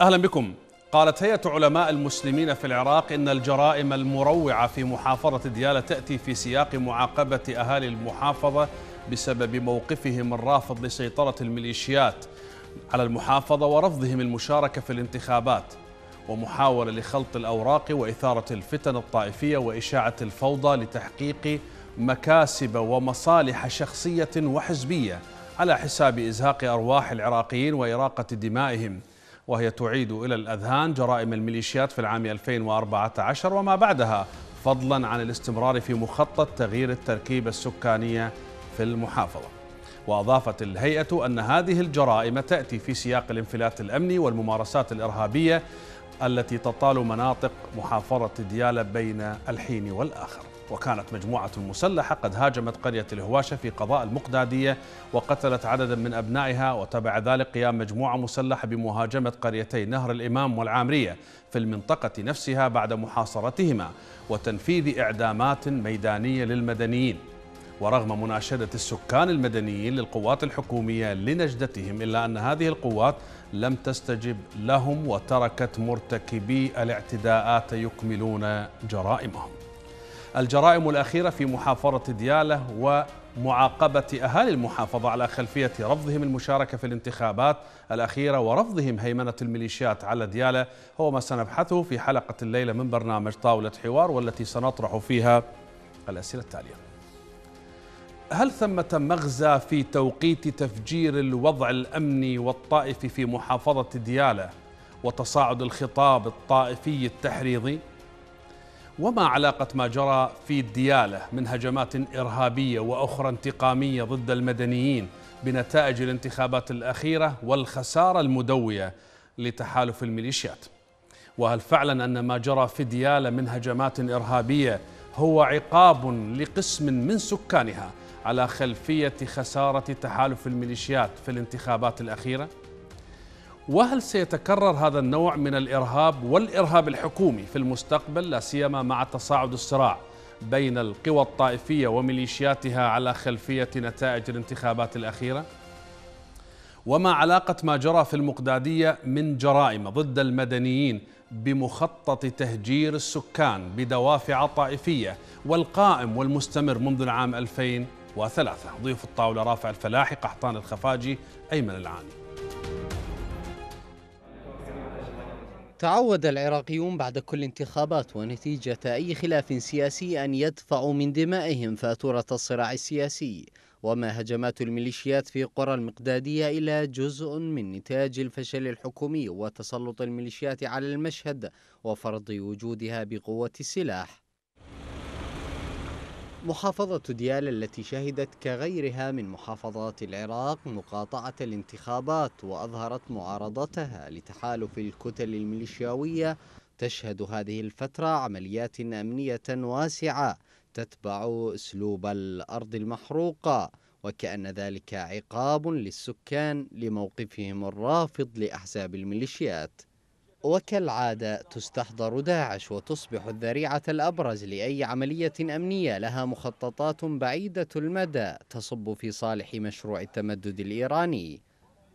أهلا بكم قالت هيئة علماء المسلمين في العراق إن الجرائم المروعة في محافظة ديالى تأتي في سياق معاقبة أهالي المحافظة بسبب موقفهم الرافض لسيطرة الميليشيات على المحافظة ورفضهم المشاركة في الانتخابات ومحاولة لخلط الأوراق وإثارة الفتن الطائفية وإشاعة الفوضى لتحقيق مكاسب ومصالح شخصية وحزبية على حساب إزهاق أرواح العراقيين وإراقة دمائهم وهي تعيد إلى الأذهان جرائم الميليشيات في العام 2014 وما بعدها فضلا عن الاستمرار في مخطط تغيير التركيبة السكانية في المحافظة وأضافت الهيئة أن هذه الجرائم تأتي في سياق الانفلات الأمني والممارسات الإرهابية التي تطال مناطق محافظة ديالى بين الحين والآخر وكانت مجموعة مسلحة قد هاجمت قرية الهواشة في قضاء المقدادية وقتلت عددا من أبنائها وتبع ذلك قيام مجموعة مسلحة بمهاجمة قريتي نهر الإمام والعامرية في المنطقة نفسها بعد محاصرتهما وتنفيذ إعدامات ميدانية للمدنيين ورغم مناشدة السكان المدنيين للقوات الحكومية لنجدتهم إلا أن هذه القوات لم تستجب لهم وتركت مرتكبي الاعتداءات يكملون جرائمهم الجرائم الأخيرة في محافظة ديالة ومعاقبة أهالي المحافظة على خلفية رفضهم المشاركة في الانتخابات الأخيرة ورفضهم هيمنة الميليشيات على ديالة هو ما سنبحثه في حلقة الليلة من برنامج طاولة حوار والتي سنطرح فيها الأسئلة التالية هل ثمة مغزى في توقيت تفجير الوضع الأمني والطائفي في محافظة ديالة وتصاعد الخطاب الطائفي التحريضي؟ وما علاقة ما جرى في الديالة من هجمات إرهابية وأخرى انتقامية ضد المدنيين بنتائج الانتخابات الأخيرة والخسارة المدوية لتحالف الميليشيات وهل فعلا أن ما جرى في ديالة من هجمات إرهابية هو عقاب لقسم من سكانها على خلفية خسارة تحالف الميليشيات في الانتخابات الأخيرة؟ وهل سيتكرر هذا النوع من الارهاب والارهاب الحكومي في المستقبل لا سيما مع تصاعد الصراع بين القوى الطائفيه وميليشياتها على خلفيه نتائج الانتخابات الاخيره؟ وما علاقه ما جرى في المقداديه من جرائم ضد المدنيين بمخطط تهجير السكان بدوافع طائفيه والقائم والمستمر منذ العام 2003 ضيوف الطاوله رافع الفلاحي قحطان الخفاجي ايمن العاني تعود العراقيون بعد كل انتخابات ونتيجة أي خلاف سياسي أن يدفعوا من دمائهم فاتورة الصراع السياسي وما هجمات الميليشيات في قرى المقدادية إلى جزء من نتاج الفشل الحكومي وتسلط الميليشيات على المشهد وفرض وجودها بقوة السلاح محافظة ديالى التي شهدت كغيرها من محافظات العراق مقاطعة الانتخابات وأظهرت معارضتها لتحالف الكتل الميليشياوية تشهد هذه الفترة عمليات أمنية واسعة تتبع أسلوب الأرض المحروقة وكأن ذلك عقاب للسكان لموقفهم الرافض لأحزاب الميليشيات وكالعادة تستحضر داعش وتصبح الذريعة الأبرز لأي عملية أمنية لها مخططات بعيدة المدى تصب في صالح مشروع التمدد الإيراني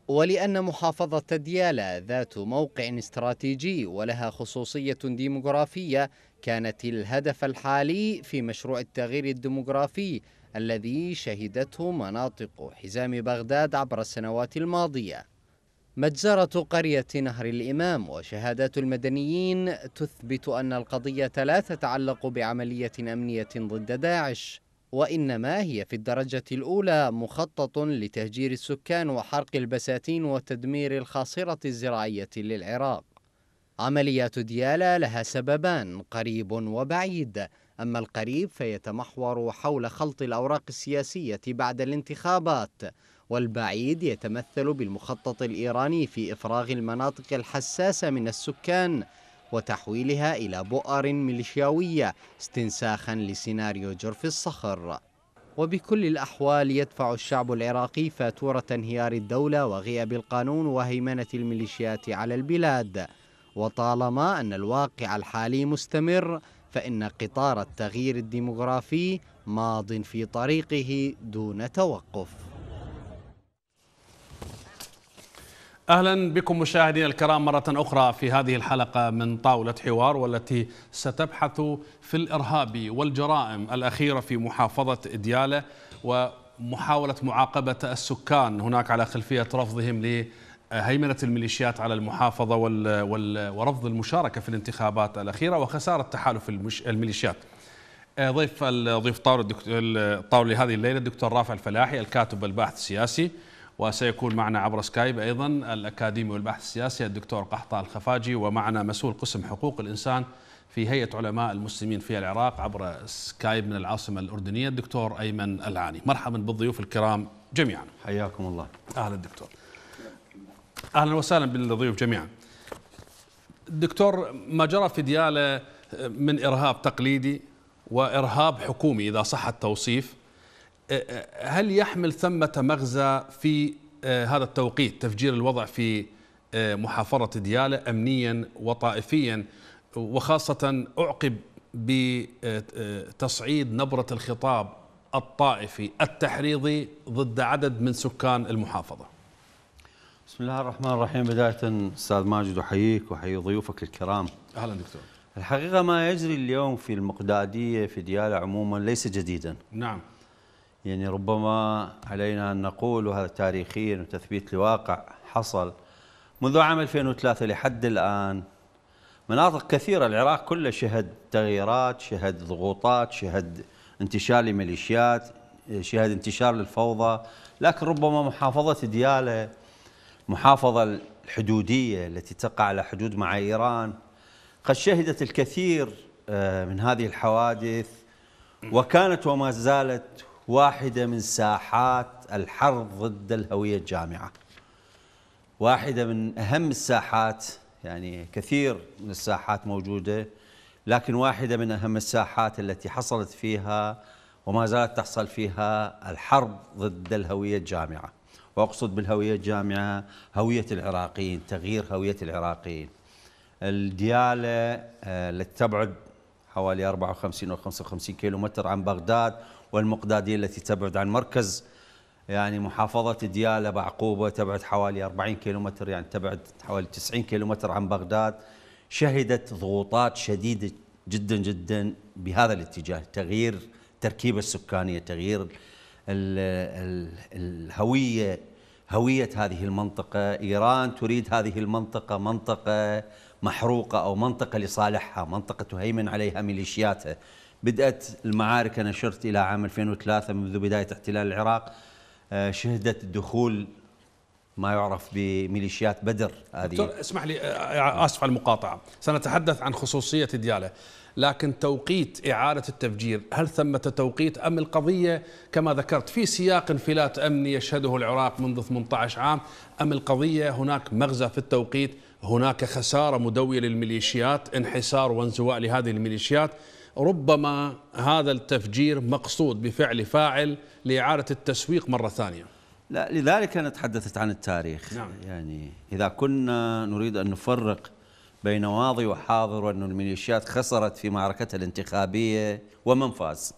ولأن محافظة ديالى ذات موقع استراتيجي ولها خصوصية ديمغرافية كانت الهدف الحالي في مشروع التغيير الديمغرافي الذي شهدته مناطق حزام بغداد عبر السنوات الماضيه مجزرة قرية نهر الإمام وشهادات المدنيين تثبت أن القضية لا تتعلق بعملية أمنية ضد داعش وإنما هي في الدرجة الأولى مخطط لتهجير السكان وحرق البساتين وتدمير الخاصرة الزراعية للعراق عمليات ديالا لها سببان قريب وبعيد أما القريب فيتمحور حول خلط الأوراق السياسية بعد الانتخابات والبعيد يتمثل بالمخطط الإيراني في إفراغ المناطق الحساسة من السكان وتحويلها إلى بؤر ميليشياوية استنساخا لسيناريو جرف الصخر وبكل الأحوال يدفع الشعب العراقي فاتورة انهيار الدولة وغياب القانون وهيمنة الميليشيات على البلاد وطالما أن الواقع الحالي مستمر فإن قطار التغيير الديمغرافي ماض في طريقه دون توقف اهلا بكم مشاهدينا الكرام مره اخرى في هذه الحلقه من طاوله حوار والتي ستبحث في الارهاب والجرائم الاخيره في محافظه دياله ومحاوله معاقبه السكان هناك على خلفيه رفضهم ل هيمنة الميليشيات على المحافظة وال وال ورفض المشاركة في الانتخابات الأخيرة وخسارة تحالف المش... الميليشيات آه، ضيف ضيف طاولة الطاولة هذه الليلة الدكتور رافع الفلاحي الكاتب والباحث السياسي وسيكون معنا عبر سكايب أيضا الأكاديمي والباحث السياسي الدكتور قحطاء الخفاجي ومعنا مسؤول قسم حقوق الإنسان في هيئة علماء المسلمين في العراق عبر سكايب من العاصمة الأردنية الدكتور أيمن العاني مرحبا بالضيوف الكرام جميعا حياكم الله أهلا دكتور اهلا وسهلا بالضيوف جميعا. دكتور ما جرى في دياله من ارهاب تقليدي وارهاب حكومي اذا صح التوصيف هل يحمل ثمه مغزى في آه، هذا التوقيت تفجير الوضع في آه، محافظه دياله امنيا وطائفيا وخاصه اعقب بتصعيد آه، نبره الخطاب الطائفي التحريضي ضد عدد من سكان المحافظه بسم الله الرحمن الرحيم بداية أستاذ ماجد أحييك وأحيي ضيوفك الكرام أهلا دكتور الحقيقة ما يجري اليوم في المقدادية في ديالة عموما ليس جديدا نعم يعني ربما علينا أن نقول وهذا تاريخيا وتثبيت لواقع حصل منذ عام 2003 لحد الآن مناطق كثيرة العراق كله شهد تغييرات شهد ضغوطات شهد انتشار لميليشيات شهد انتشار للفوضى لكن ربما محافظة ديالة المحافظة الحدودية التي تقع على حدود مع إيران قد شهدت الكثير آه، من هذه الحوادث وكانت وما زالت واحدة من ساحات الحرب ضد الهوية الجامعة واحدة من أهم الساحات يعني كثير من الساحات موجودة لكن واحدة من أهم الساحات التي حصلت فيها وما زالت تحصل فيها الحرب ضد الهوية الجامعة واقصد بالهويه الجامعه هويه العراقيين تغيير هويه العراقيين الدياله التي آه، تبعد حوالي 54 او 55 كيلو متر عن بغداد والمقداديه التي تبعد عن مركز يعني محافظة دياله بعقوبة تبعد حوالي 40 كيلومتر يعني تبعد حوالي 90 كيلومتر عن بغداد شهدت ضغوطات شديدة جدا جدا بهذا الاتجاه تغيير التركيبة السكانية تغيير الهوية هوية هذه المنطقة إيران تريد هذه المنطقة منطقة محروقة أو منطقة لصالحها منطقة تهيمن عليها ميليشياتها بدأت المعارك أنا شرت إلى عام 2003 منذ بداية احتلال العراق آه، شهدت دخول ما يعرف بميليشيات بدر هذه اسمح لي اسف على المقاطعه سنتحدث عن خصوصيه دياله لكن توقيت اعاده التفجير هل ثمه توقيت ام القضيه كما ذكرت في سياق انفلات امني يشهده العراق منذ 18 عام ام القضيه هناك مغزى في التوقيت هناك خساره مدويه للميليشيات انحسار وانزواء لهذه الميليشيات ربما هذا التفجير مقصود بفعل فاعل لاعاده التسويق مره ثانيه لا لذلك أنا تحدثت عن التاريخ نعم. يعني إذا كنا نريد أن نفرق بين ماضي وحاضر وأن الميليشيات خسرت في معركتها الانتخابية ومن فاز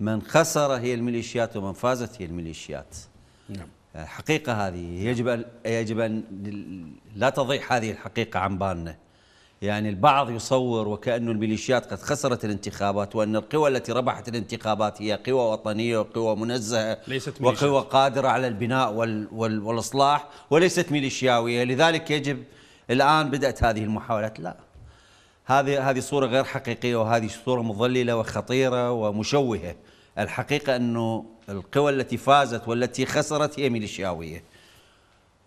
من خسر هي الميليشيات ومن فازت هي الميليشيات نعم. الحقيقة هذه يجب أن يجب أن لا تضيع هذه الحقيقة عن بالنا يعني البعض يصور وكأن الميليشيات قد خسرت الانتخابات وأن القوى التي ربحت الانتخابات هي قوى وطنية وقوى منزهة ليست ميليشيات. وقوى قادرة على البناء وال وال والإصلاح وليست ميليشياوية لذلك يجب الآن بدأت هذه المحاولات لا هذه هذه صورة غير حقيقية وهذه صورة مضللة وخطيرة ومشوهة الحقيقة أنه القوى التي فازت والتي خسرت هي ميليشياوية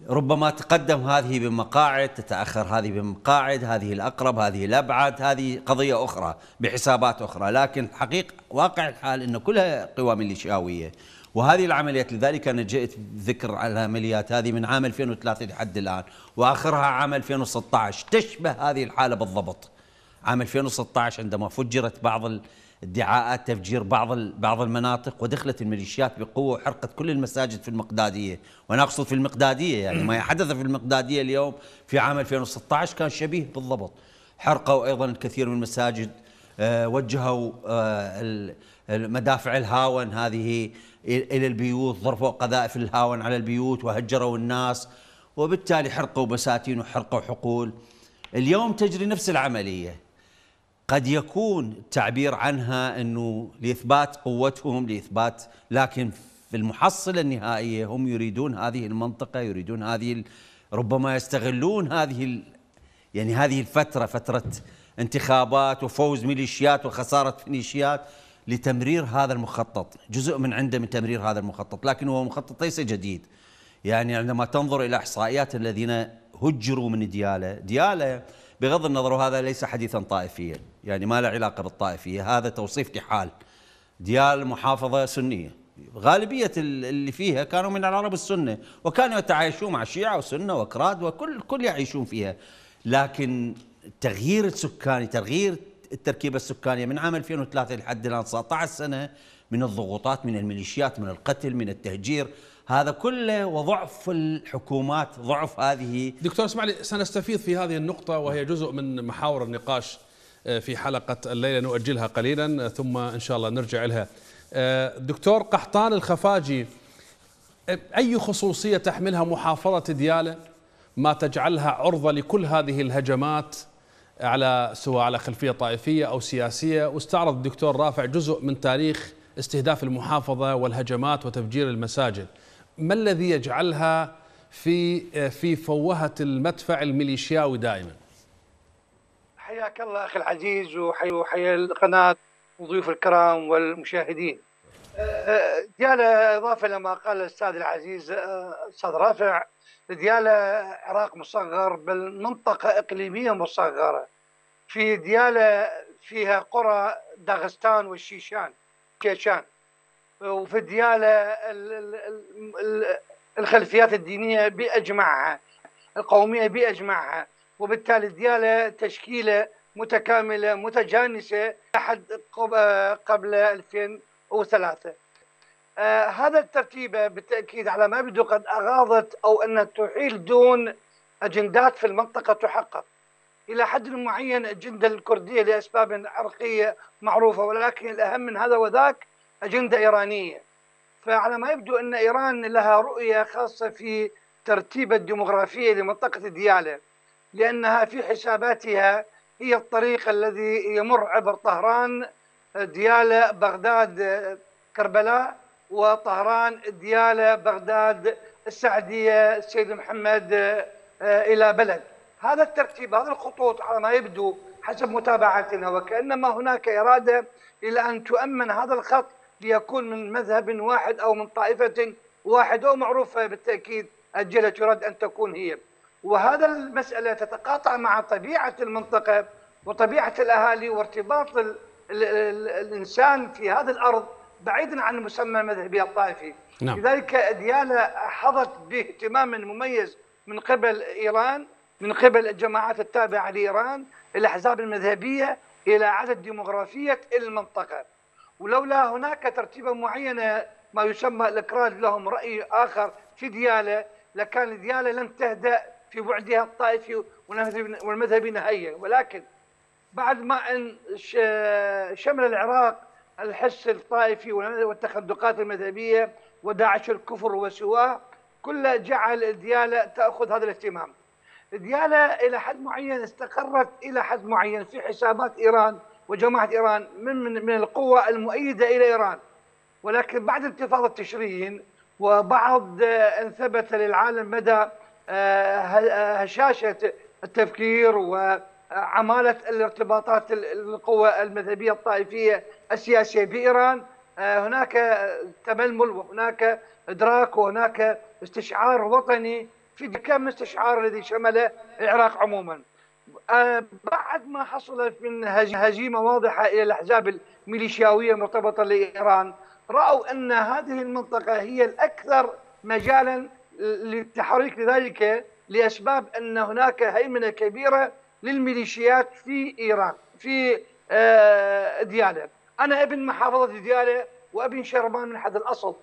ربما تقدم هذه بمقاعد تتأخر هذه بمقاعد هذه الأقرب هذه الأبعد هذه قضية أخرى بحسابات أخرى لكن حقيقة واقع الحال أنه كلها قوى ميليشياوية وهذه العمليات لذلك أنا جئت ذكر على العمليات هذه من عام 2003 لحد الآن وآخرها عام 2016 تشبه هذه الحالة بالضبط عام 2016 عندما فجرت بعض ادعاءات تفجير بعض بعض المناطق ودخلت الميليشيات بقوه وحرقت كل المساجد في المقداديه، وانا اقصد في المقداديه يعني ما حدث في المقداديه اليوم في عام 2016 كان شبيه بالضبط. حرقوا ايضا الكثير من المساجد آه، وجهوا آه، مدافع الهاون هذه الى البيوت، ضربوا قذائف الهاون على البيوت وهجروا الناس وبالتالي حرقوا بساتين وحرقوا حقول. اليوم تجري نفس العمليه قد يكون التعبير عنها انه لاثبات قوتهم لاثبات لكن في المحصله النهائيه هم يريدون هذه المنطقه يريدون هذه ربما يستغلون هذه يعني هذه الفتره فتره انتخابات وفوز ميليشيات وخساره ميليشيات لتمرير هذا المخطط جزء من عنده من تمرير هذا المخطط لكن هو مخطط ليس جديد يعني عندما تنظر الى احصائيات الذين هجروا من دياله دياله بغض النظر وهذا ليس حديثا طائفيا يعني ما له علاقة بالطائفية هذا توصيف لحال ديال محافظة سنية غالبية اللي فيها كانوا من العرب السنة وكانوا يتعايشون مع الشيعة وسنة وكراد وكل كل يعيشون فيها لكن التغيير السكاني تغيير التركيبة السكانية من عام 2003 لحد الآن 19 سنة من الضغوطات من الميليشيات من القتل من التهجير هذا كله وضعف الحكومات ضعف هذه دكتور اسمع لي سنستفيض في هذه النقطة وهي جزء من محاور النقاش آه، في حلقة الليلة نؤجلها قليلا آه، ثم إن شاء الله نرجع لها آه، دكتور قحطان الخفاجي أي خصوصية تحملها محافظة ديالة ما تجعلها عرضة لكل هذه الهجمات على سواء على خلفية طائفية أو سياسية واستعرض الدكتور رافع جزء من تاريخ استهداف المحافظة والهجمات وتفجير المساجد ما الذي يجعلها في آه، في فوهه المدفع الميليشياوي دائما؟ حياك الله اخي العزيز وحيا القناه وضيوف الكرام والمشاهدين. آه، آه، ديالى اضافه لما قال الاستاذ العزيز استاذ رافع ديالى عراق مصغر بل منطقه اقليميه مصغره. في ديالى فيها قرى داغستان والشيشان شيشان وفي دياله الخلفيات الدينيه باجمعها القوميه باجمعها وبالتالي دياله تشكيله متكامله متجانسه لحد قبل 2003 آه، هذا الترتيب بالتأكيد على ما يبدو قد أغاضت أو أنها تحيل دون أجندات في المنطقة تحقق إلى حد معين الأجندة الكردية لأسباب عرقية معروفة ولكن الأهم من هذا وذاك أجندة إيرانية فعلى ما يبدو أن إيران لها رؤية خاصة في ترتيب الديمغرافية لمنطقة ديالة لأنها في حساباتها هي الطريق الذي يمر عبر طهران ديالة بغداد كربلاء وطهران ديالة بغداد السعدية السيد محمد آه، إلى بلد هذا الترتيب هذه الخطوط على ما يبدو حسب متابعتنا وكأنما هناك إرادة إلى أن تؤمن هذا الخط ليكون من مذهب واحد أو من طائفة واحده ومعروفة بالتأكيد الجلة يرد أن تكون هي وهذا المسألة تتقاطع مع طبيعة المنطقة وطبيعة الأهالي وارتباط الـ الـ الـ الإنسان في هذه الأرض بعيدا عن المسمى المذهبي الطائفي نعم. لذلك أديالة حظت باهتمام مميز من قبل إيران من قبل الجماعات التابعة لإيران الأحزاب المذهبية إلى عدد ديموغرافية المنطقة ولولا هناك ترتيبة معينة ما يسمى الإكراد لهم رأي آخر في ديالة لكان ديالة لن تهدأ في بعدها الطائفي والمذهبي نهائيا ولكن بعد ما أن شمل العراق الحس الطائفي والتخدقات المذهبية وداعش الكفر وسواه كل جعل ديالة تأخذ هذا الاهتمام ديالة إلى حد معين استقرت إلى حد معين في حسابات إيران وجماعة إيران من من, من القوى المؤيدة إلى إيران ولكن بعد انتفاضة تشرين وبعد آه، أن ثبت للعالم مدى آه، آه، هشاشة التفكير وعمالة الارتباطات القوى المذهبية الطائفية السياسية بإيران هناك تململ وهناك إدراك وهناك استشعار وطني في كم استشعار الذي شمل العراق عموما آه، بعد ما حصل من هزيمة واضحة إلى الأحزاب الميليشياوية المرتبطة لإيران رأوا أن هذه المنطقة هي الأكثر مجالا للتحريك لذلك لأسباب أن هناك هيمنة كبيرة للميليشيات في إيران في آه، ديالة أنا ابن محافظة ديالة وابن شربان من حد الأصل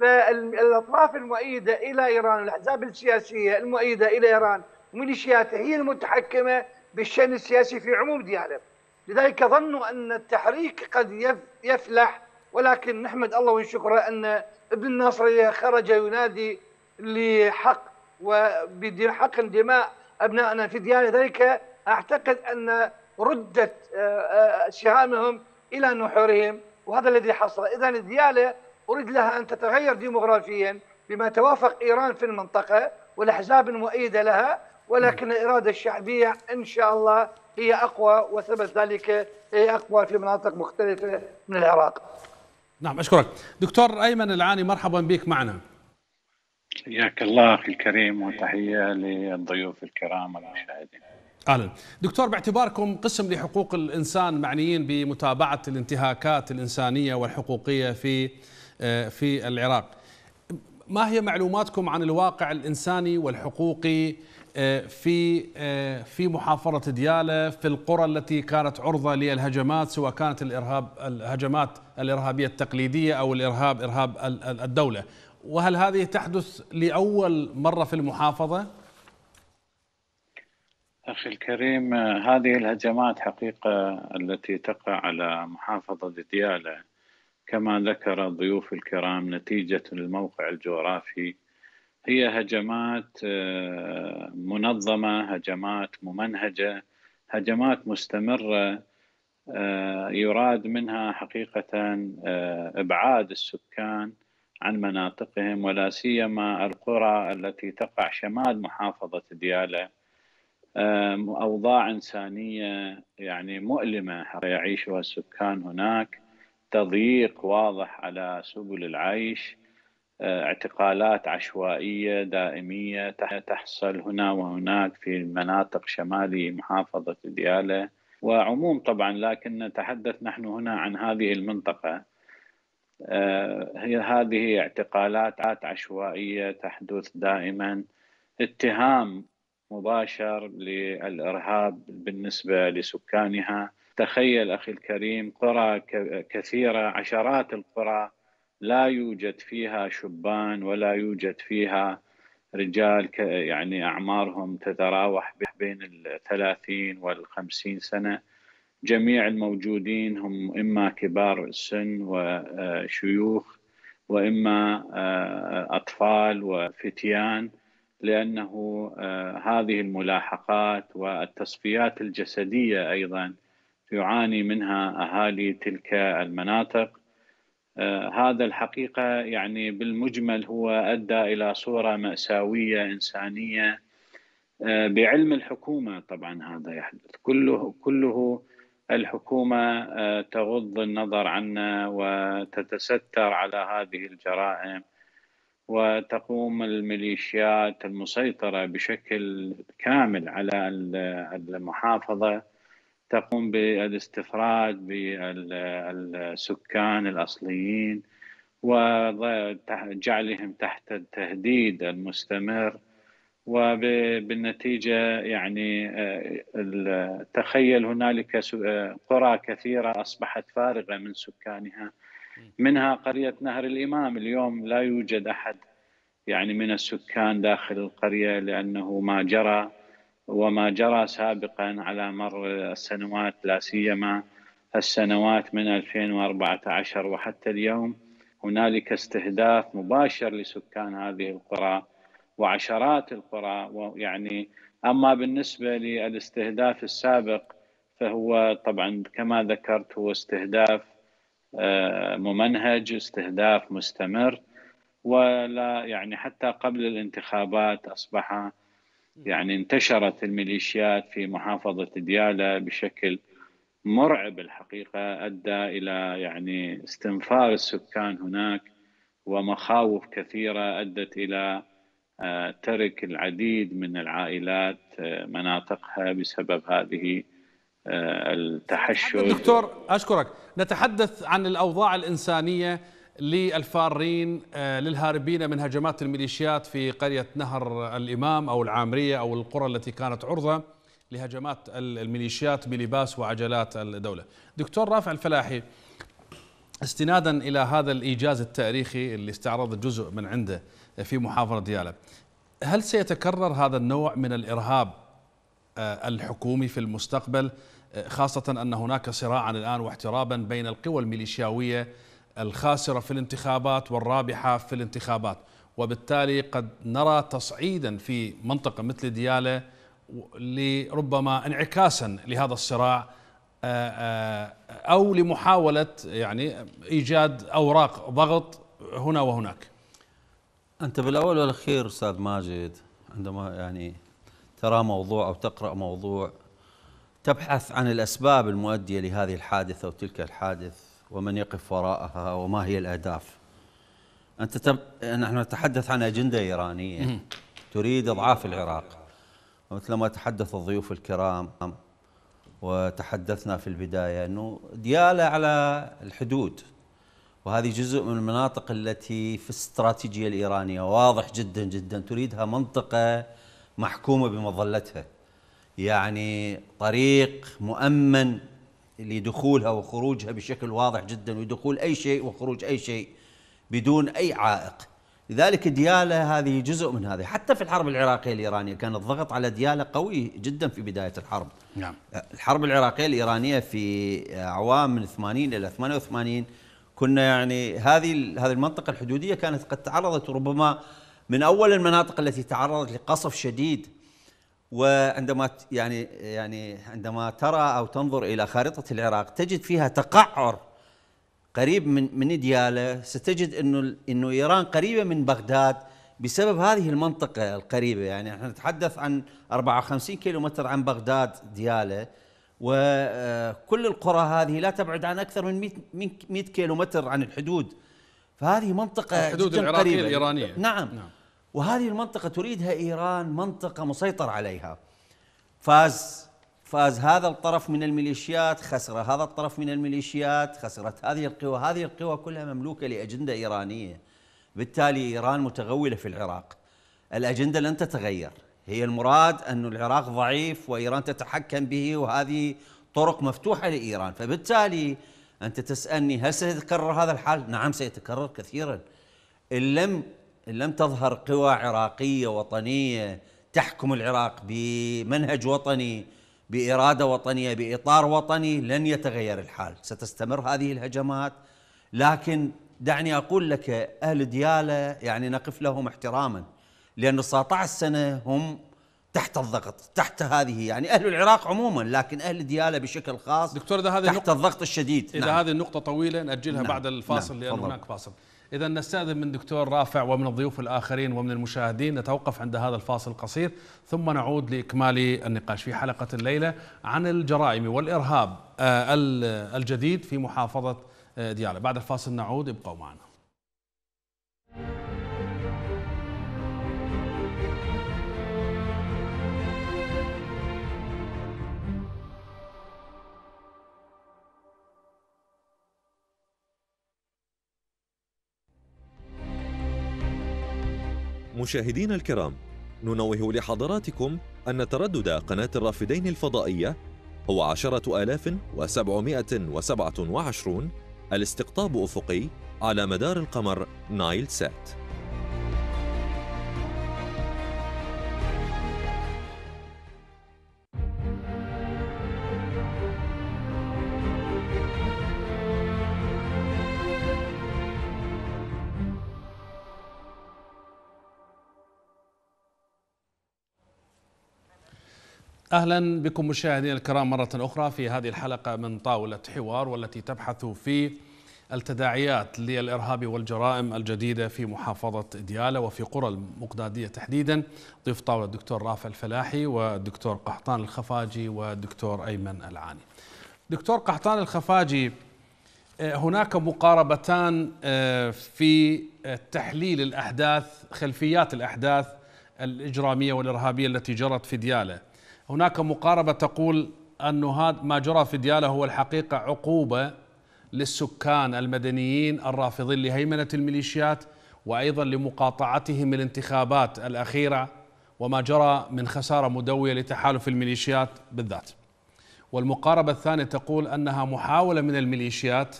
فالأطراف المؤيدة إلى إيران والأحزاب السياسية المؤيدة إلى إيران وميليشياته هي المتحكمة بالشأن السياسي في عموم دياله لذلك ظنوا أن التحريك قد يفلح ولكن نحمد الله ونشكره أن ابن الناصرية خرج ينادي لحق وبحق دماء أبنائنا في ديالة ذلك أعتقد أن ردت سهامهم إلى نحورهم وهذا الذي حصل إذا ديالة أريد لها أن تتغير ديموغرافيا بما توافق إيران في المنطقة والأحزاب المؤيدة لها ولكن الإرادة الشعبية إن شاء الله هي أقوى وثبت ذلك هي أقوى في مناطق مختلفة من العراق نعم أشكرك دكتور أيمن العاني مرحبا بك معنا حياك الله أخي الكريم وتحية للضيوف الكرام والمشاهدين اهلا دكتور باعتباركم قسم لحقوق الانسان معنيين بمتابعه الانتهاكات الانسانيه والحقوقيه في آه، في العراق ما هي معلوماتكم عن الواقع الانساني والحقوقي آه، في آه، في محافظه دياله في القرى التي كانت عرضه للهجمات سواء كانت الارهاب الهجمات الارهابيه التقليديه او الارهاب ارهاب الدوله وهل هذه تحدث لاول مره في المحافظه؟ اخي الكريم آه، هذه الهجمات حقيقه التي تقع على محافظه دياله كما ذكر الضيوف الكرام نتيجة الموقع الجغرافي هي هجمات آه، منظمة هجمات ممنهجة هجمات مستمرة آه، يراد منها حقيقة آه، إبعاد السكان عن مناطقهم ولا سيما القرى التي تقع شمال محافظة ديالى أوضاع إنسانية يعني مؤلمة يعيشها السكان هناك تضييق واضح على سبل العيش آه، اعتقالات عشوائية دائمية تحصل هنا وهناك في مناطق شمالي محافظة ديالى وعموم طبعا لكن نتحدث نحن هنا عن هذه المنطقة آه، هي هذه اعتقالات عشوائية تحدث دائما اتهام مباشر للإرهاب بالنسبة لسكانها تخيل أخي الكريم قرى كثيرة عشرات القرى لا يوجد فيها شبان ولا يوجد فيها رجال يعني أعمارهم تتراوح بين الثلاثين والخمسين سنة جميع الموجودين هم إما كبار السن وشيوخ آه، وإما آه، أطفال وفتيان لأنه آه، هذه الملاحقات والتصفيات الجسدية أيضاً يعاني منها اهالي تلك المناطق آه، هذا الحقيقه يعني بالمجمل هو ادى الى صوره ماساويه انسانيه آه، بعلم الحكومه طبعا هذا يحدث كله كله الحكومه آه، تغض النظر عنا وتتستر على هذه الجرائم وتقوم الميليشيات المسيطره بشكل كامل على المحافظه تقوم بالاستفراد بالسكان الاصليين وجعلهم تحت التهديد المستمر وبالنتيجه يعني تخيل هنالك قرى كثيره اصبحت فارغه من سكانها منها قريه نهر الامام اليوم لا يوجد احد يعني من السكان داخل القريه لانه ما جرى وما جرى سابقا على مر السنوات لا سيما السنوات من 2014 وحتى اليوم هنالك استهداف مباشر لسكان هذه القرى وعشرات القرى ويعني اما بالنسبه للاستهداف السابق فهو طبعا كما ذكرت هو استهداف آه، ممنهج استهداف مستمر ولا يعني حتى قبل الانتخابات اصبح يعني انتشرت الميليشيات في محافظة ديالى بشكل مرعب الحقيقة أدى إلى يعني استنفار السكان هناك ومخاوف كثيرة أدت إلى آه، ترك العديد من العائلات آه، مناطقها بسبب هذه آه، التحشد دكتور أشكرك نتحدث عن الأوضاع الإنسانية للفارين آه، للهاربين من هجمات الميليشيات في قرية نهر الإمام أو العامرية أو القرى التي كانت عرضة لهجمات الميليشيات بلباس وعجلات الدولة دكتور رافع الفلاحي استنادا إلى هذا الإيجاز التاريخي اللي استعرض جزء من عنده في محافظة ديالة هل سيتكرر هذا النوع من الإرهاب آه، الحكومي في المستقبل آه، خاصة أن هناك صراعا الآن واحترابا بين القوى الميليشياوية الخاسرة في الانتخابات والرابحة في الانتخابات وبالتالي قد نرى تصعيدا في منطقة مثل ديالة لربما انعكاسا لهذا الصراع آه، آه، أو لمحاولة يعني إيجاد أوراق ضغط هنا وهناك أنت بالأول والأخير أستاذ ماجد عندما يعني ترى موضوع أو تقرأ موضوع تبحث عن الأسباب المؤدية لهذه الحادثة أو تلك الحادث ومن يقف وراءها وما هي الأهداف أنت تب... نحن نتحدث عن أجندة إيرانية تريد إضعاف العراق ما تحدث الضيوف الكرام وتحدثنا في البداية أنه ديالة على الحدود وهذه جزء من المناطق التي في الاستراتيجية الإيرانية واضح جدا جدا تريدها منطقة محكومة بمظلتها يعني طريق مؤمن لدخولها وخروجها بشكل واضح جدا ودخول أي شيء وخروج أي شيء بدون أي عائق لذلك ديالة هذه جزء من هذه حتى في الحرب العراقية الإيرانية كان الضغط على ديالة قوي جدا في بداية الحرب نعم. الحرب العراقية الإيرانية في أعوام من 80 إلى 88 كنا يعني هذه هذه المنطقة الحدودية كانت قد تعرضت ربما من أول المناطق التي تعرضت لقصف شديد وعندما يعني يعني عندما ترى او تنظر الى خارطه العراق تجد فيها تقعر قريب من من دياله ستجد انه انه ايران قريبه من بغداد بسبب هذه المنطقه القريبه يعني احنا نتحدث عن 54 كيلومتر عن بغداد دياله وكل آه، القرى هذه لا تبعد عن اكثر من 100 كيلومتر عن الحدود فهذه منطقه الحدود العراقيه الايرانيه نعم, نعم. وهذه المنطقة تريدها إيران منطقة مسيطر عليها فاز فاز هذا الطرف من الميليشيات خسر هذا الطرف من الميليشيات خسرت هذه القوى هذه القوى كلها مملوكة لأجندة إيرانية بالتالي إيران متغولة في العراق الأجندة لن تتغير هي المراد أن العراق ضعيف وإيران تتحكم به وهذه طرق مفتوحة لإيران فبالتالي أنت تسألني هل سيتكرر هذا الحال؟ نعم سيتكرر كثيرا إن لم ان لم تظهر قوى عراقيه وطنيه تحكم العراق بمنهج وطني باراده وطنيه باطار وطني لن يتغير الحال ستستمر هذه الهجمات لكن دعني اقول لك اهل دياله يعني نقف لهم احتراما لان 19 سنه هم تحت الضغط تحت هذه يعني اهل العراق عموما لكن اهل دياله بشكل خاص دكتور اذا هذه تحت الضغط الشديد اذا نعم. هذه النقطه طويله ناجلها نعم. بعد الفاصل نعم. لان هناك فاصل إذا نستأذن من دكتور رافع ومن الضيوف الآخرين ومن المشاهدين نتوقف عند هذا الفاصل القصير ثم نعود لإكمال النقاش في حلقة الليلة عن الجرائم والإرهاب آه، الجديد في محافظة آه، ديالى بعد الفاصل نعود ابقوا معنا مشاهدين الكرام ننوه لحضراتكم أن تردد قناة الرافدين الفضائية هو عشرة آلاف وسبعمائة وسبعة وعشرون الاستقطاب أفقي على مدار القمر نايل سات اهلا بكم مشاهدينا الكرام مره اخرى في هذه الحلقه من طاوله حوار والتي تبحث في التداعيات للارهاب والجرائم الجديده في محافظه دياله وفي قرى المقداديه تحديدا ضيف طاوله الدكتور رافع الفلاحي والدكتور قحطان الخفاجي والدكتور ايمن العاني. دكتور قحطان الخفاجي آه، هناك مقاربتان آه، في تحليل الاحداث خلفيات الاحداث الاجراميه والارهابيه التي جرت في دياله. هناك مقاربة تقول أن هذا ما جرى في دياله هو الحقيقة عقوبة للسكان المدنيين الرافضين لهيمنة الميليشيات وأيضا لمقاطعتهم الانتخابات الأخيرة وما جرى من خسارة مدوية لتحالف الميليشيات بالذات والمقاربة الثانية تقول أنها محاولة من الميليشيات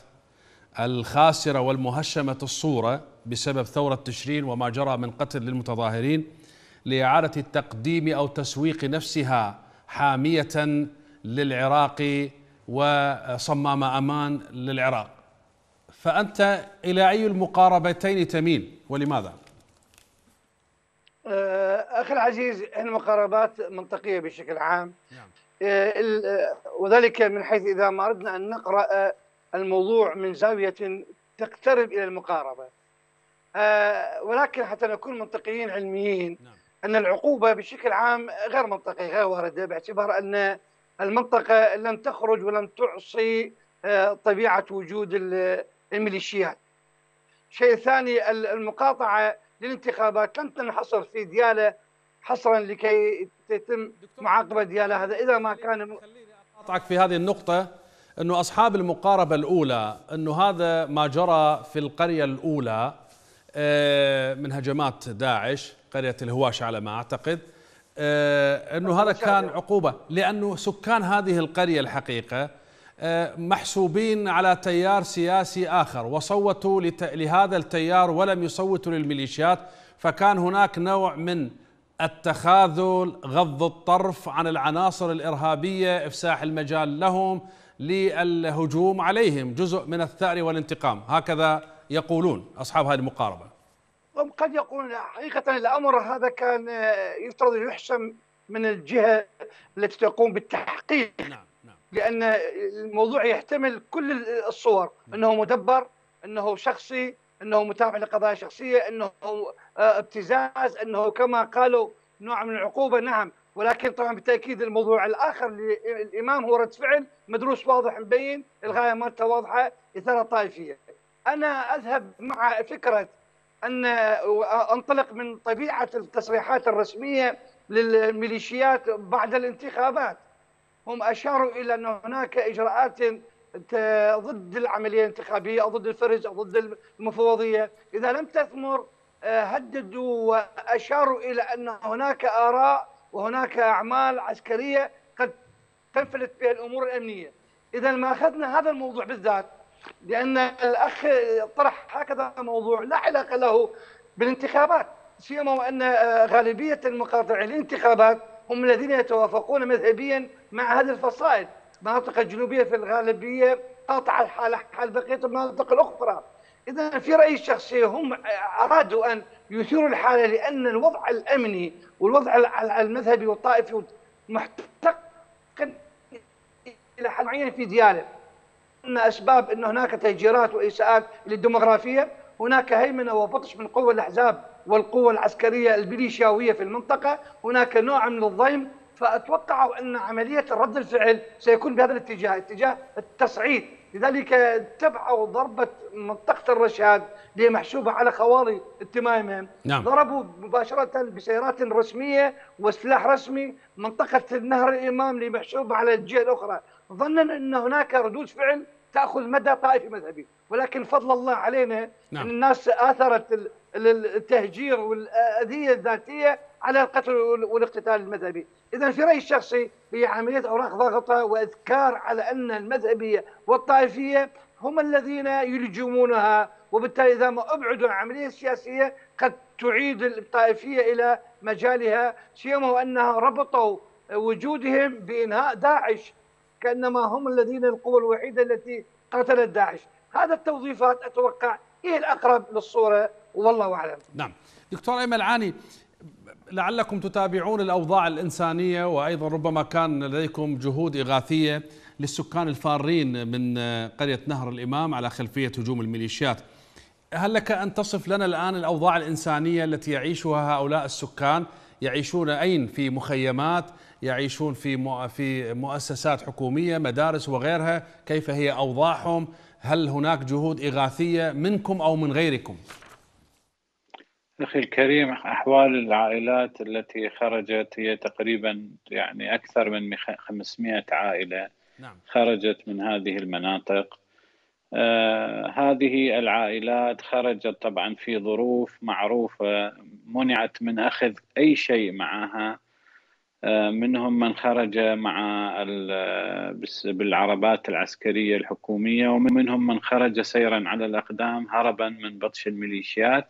الخاسرة والمهشمة الصورة بسبب ثورة تشرين وما جرى من قتل للمتظاهرين لإعادة تقديم أو تسويق نفسها حاميه للعراق وصمام امان للعراق فانت الى اي المقاربتين تميل ولماذا؟ آه، اخي العزيز المقاربات منطقيه بشكل عام نعم. آه، آه، وذلك من حيث اذا ما اردنا ان نقرا الموضوع من زاويه تقترب الى المقاربه ولكن حتى نكون منطقيين علميين نعم. ان العقوبه بشكل عام غير منطقيه غير وارده باعتبار ان المنطقه لم تخرج ولم تعصي آه، طبيعه وجود الميليشيات. شيء ثاني المقاطعه للانتخابات لم تنحصر في دياله حصرا لكي تتم معاقبه دياله هذا اذا ما كان خليني اقاطعك في هذه النقطه انه اصحاب المقاربه الاولى انه هذا ما جرى في القريه الاولى آه، من هجمات داعش قرية الهواش على ما أعتقد آه، أنه هذا كان عقوبة لأنه سكان هذه القرية الحقيقة آه، محسوبين على تيار سياسي آخر وصوتوا لهذا التيار ولم يصوتوا للميليشيات فكان هناك نوع من التخاذل غض الطرف عن العناصر الإرهابية إفساح المجال لهم للهجوم عليهم جزء من الثأر والانتقام هكذا يقولون أصحاب هذه المقاربة هم قد يقولون حقيقة الأمر هذا كان آه، يفترض يحسم من الجهة التي تقوم بالتحقيق نعم نعم لأن الموضوع يحتمل كل الصور نعم. أنه مدبر أنه شخصي أنه متابع لقضايا شخصية أنه آه، ابتزاز أنه كما قالوا نوع من العقوبة نعم ولكن طبعا بالتاكيد الموضوع الاخر للامام هو رد فعل مدروس واضح مبين نعم. الغايه مالته واضحه اثاره طائفيه. انا اذهب مع فكره ان آه، انطلق من طبيعه التصريحات الرسميه للميليشيات بعد الانتخابات هم اشاروا الى ان هناك اجراءات ضد العمليه الانتخابيه او ضد الفرج او ضد المفوضيه اذا لم تثمر آه، هددوا واشاروا الى ان هناك اراء وهناك اعمال عسكريه قد تنفلت بها الامور الامنيه اذا ما اخذنا هذا الموضوع بالذات لان الاخ طرح هكذا موضوع لا علاقه له بالانتخابات سيما وان آه، غالبيه المقاطعين الانتخابات هم الذين يتوافقون مذهبيا مع هذه الفصائل المناطق الجنوبيه في الغالبيه قاطعه حال حال بقيه المناطق الاخرى اذا في رايي الشخصي هم آه، ارادوا ان يثيروا الحاله لان الوضع الامني والوضع المذهبي والطائفي محتق الى حد معين في دياله ان اسباب انه هناك تهجيرات واساءات للديمغرافيه، هناك هيمنه وبطش من قوى الاحزاب والقوى العسكريه البليشاويه في المنطقه، هناك نوع من الضيم، فاتوقع ان عمليه رد الفعل سيكون بهذا الاتجاه، اتجاه التصعيد، لذلك اتبعوا ضربه منطقه الرشاد اللي محسوبه على خوالي التمايمهم، نعم. ضربوا مباشره بسيارات رسميه وسلاح رسمي منطقه النهر الامام اللي محسوبه على الجهه الاخرى، ظنا ان هناك ردود فعل تاخذ مدى طائفي مذهبي ولكن فضل الله علينا نعم. الناس اثرت التهجير والاذيه الذاتيه على القتل والاقتتال المذهبي اذا في رايي الشخصي هي عمليه اوراق ضاغطه واذكار على ان المذهبيه والطائفيه هم الذين يلجمونها وبالتالي اذا ما ابعدوا عن العمليه السياسيه قد تعيد الطائفيه الى مجالها سيما وانها ربطوا وجودهم بانهاء داعش كانما هم الذين القوى الوحيده التي قتلت داعش هذا التوظيفات اتوقع هي إيه الاقرب للصوره والله اعلم نعم دكتور ايمن العاني لعلكم تتابعون الاوضاع الانسانيه وايضا ربما كان لديكم جهود اغاثيه للسكان الفارين من قريه نهر الامام على خلفيه هجوم الميليشيات. هل لك ان تصف لنا الان الاوضاع الانسانيه التي يعيشها هؤلاء السكان؟ يعيشون اين في مخيمات؟ يعيشون في في مؤسسات حكوميه مدارس وغيرها كيف هي اوضاعهم هل هناك جهود اغاثيه منكم او من غيركم اخي الكريم احوال العائلات التي خرجت هي تقريبا يعني اكثر من 500 عائله نعم. خرجت من هذه المناطق آه هذه العائلات خرجت طبعا في ظروف معروفه منعت من اخذ اي شيء معها آه، منهم من خرج مع بالعربات العسكريه الحكوميه ومنهم من خرج سيرا على الاقدام هربا من بطش الميليشيات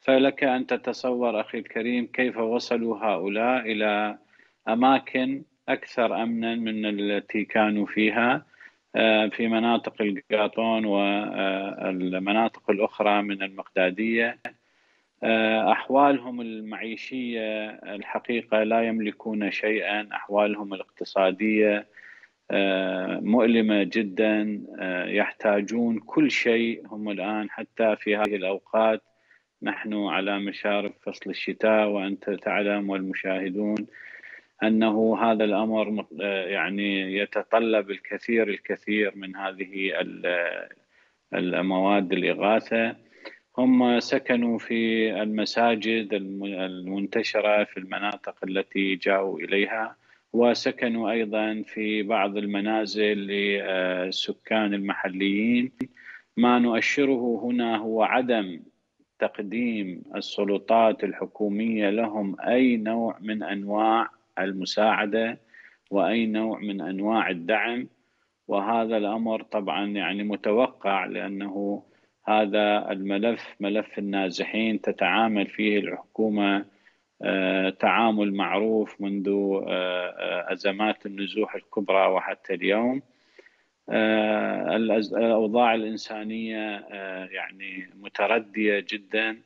فلك ان تتصور اخي الكريم كيف وصلوا هؤلاء الى اماكن اكثر امنا من التي كانوا فيها آه، في مناطق القاطون والمناطق الاخرى من المقداديه آه، احوالهم المعيشيه الحقيقه لا يملكون شيئا احوالهم الاقتصاديه آه، مؤلمه جدا آه، يحتاجون كل شيء هم الان حتى في هذه الاوقات نحن على مشارف فصل الشتاء وانت تعلم والمشاهدون انه هذا الامر يعني يتطلب الكثير الكثير من هذه المواد الاغاثه هم سكنوا في المساجد المنتشرة في المناطق التي جاءوا إليها وسكنوا أيضا في بعض المنازل للسكان المحليين ما نؤشره هنا هو عدم تقديم السلطات الحكومية لهم أي نوع من أنواع المساعدة وأي نوع من أنواع الدعم وهذا الأمر طبعا يعني متوقع لأنه هذا الملف ملف النازحين تتعامل فيه الحكومه آه، تعامل معروف منذ آه، آه، ازمات النزوح الكبرى وحتى اليوم الاوضاع الانسانيه يعني مترديه جدا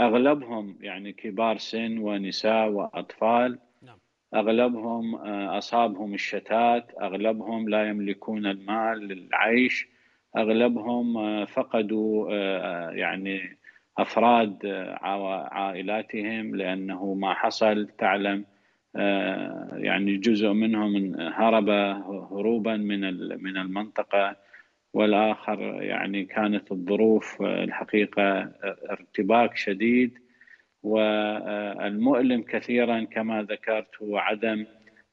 اغلبهم يعني كبار سن ونساء واطفال نعم. اغلبهم اصابهم الشتات اغلبهم لا يملكون المال للعيش اغلبهم آه، فقدوا آه، آه، يعني افراد عائلاتهم لانه ما حصل تعلم يعني جزء منهم هرب هروبا من من المنطقه والاخر يعني كانت الظروف الحقيقه ارتباك شديد والمؤلم كثيرا كما ذكرت هو عدم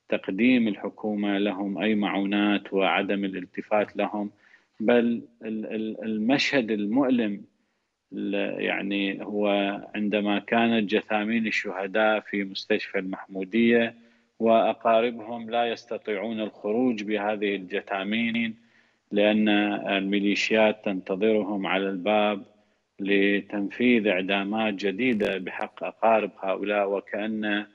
تقديم الحكومه لهم اي معونات وعدم الالتفات لهم بل المشهد المؤلم يعني هو عندما كانت جثامين الشهداء في مستشفى المحمودية وأقاربهم لا يستطيعون الخروج بهذه الجثامين لأن الميليشيات تنتظرهم على الباب لتنفيذ إعدامات جديدة بحق أقارب هؤلاء وكأن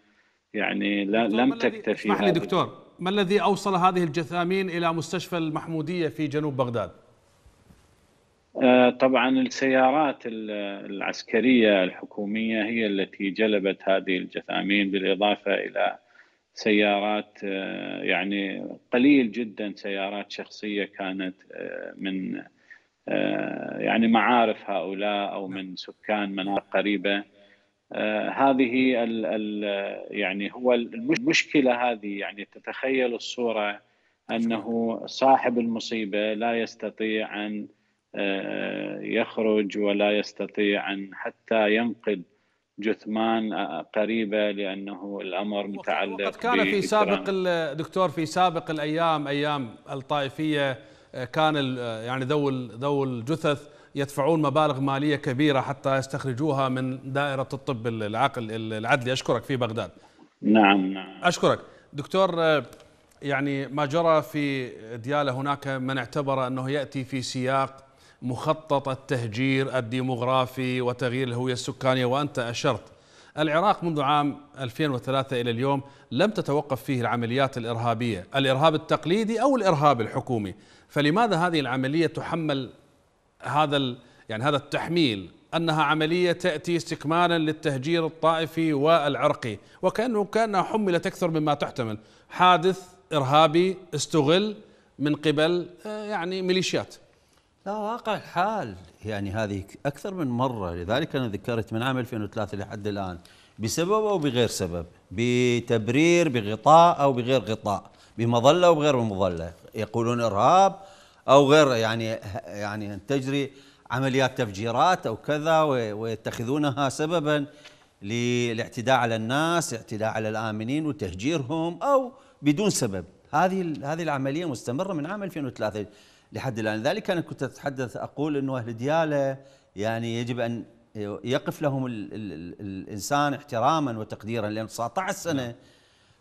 يعني لم تكتفي اسمح لي دكتور ما الذي أوصل هذه الجثامين إلى مستشفى المحمودية في جنوب بغداد؟ آه، طبعا السيارات العسكرية الحكومية هي التي جلبت هذه الجثامين بالإضافة إلى سيارات آه، يعني قليل جدا سيارات شخصية كانت آه، من يعني معارف هؤلاء أو من سكان مناطق قريبة آه، هذه ال ال يعني هو المشكله هذه يعني تتخيل الصوره انه صاحب المصيبه لا يستطيع ان آه، يخرج ولا يستطيع ان حتى ينقذ جثمان آه، قريبه لانه الامر متعلق وقد كان في سابق الدكتور في سابق الايام ايام الطائفيه كان يعني ذو ذوي الجثث يدفعون مبالغ ماليه كبيره حتى يستخرجوها من دائره الطب العقل العدلي اشكرك في بغداد نعم نعم اشكرك دكتور يعني ما جرى في ديالى هناك من اعتبر انه ياتي في سياق مخطط التهجير الديموغرافي وتغيير الهويه السكانيه وانت اشرت العراق منذ عام 2003 الى اليوم لم تتوقف فيه العمليات الارهابيه، الارهاب التقليدي او الارهاب الحكومي، فلماذا هذه العمليه تحمل هذا يعني هذا التحميل انها عمليه تاتي استكمالا للتهجير الطائفي والعرقي وكانه كانها حملت اكثر مما تحتمل حادث ارهابي استغل من قبل آه، يعني ميليشيات لا واقع الحال يعني هذه اكثر من مره لذلك انا ذكرت من عام 2003 لحد الان بسبب او بغير سبب بتبرير بغطاء او بغير غطاء بمظله او بغير مظله يقولون ارهاب او غير يعني يعني ان تجري عمليات تفجيرات او كذا ويتخذونها سببا للاعتداء على الناس، اعتداء على الامنين وتهجيرهم او بدون سبب، هذه هذه العمليه مستمره من عام 2003 لحد الان، لذلك انا كنت اتحدث اقول انه اهل دياله يعني يجب ان يقف لهم الـ الـ الانسان احتراما وتقديرا لان 19 سنه نعم.